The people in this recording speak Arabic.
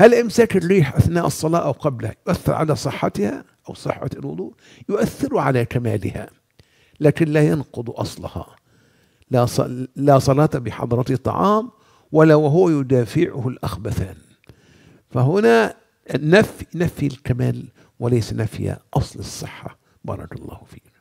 هل إمساك الريح أثناء الصلاة أو قبلها يؤثر على صحتها أو صحة الوضوء يؤثر على كمالها لكن لا ينقض أصلها لا لا صلاة بحضرة طعام ولا وهو يدافعه الأخبثان فهنا نفي نفي الكمال وليس نفي أصل الصحة بارك الله فيك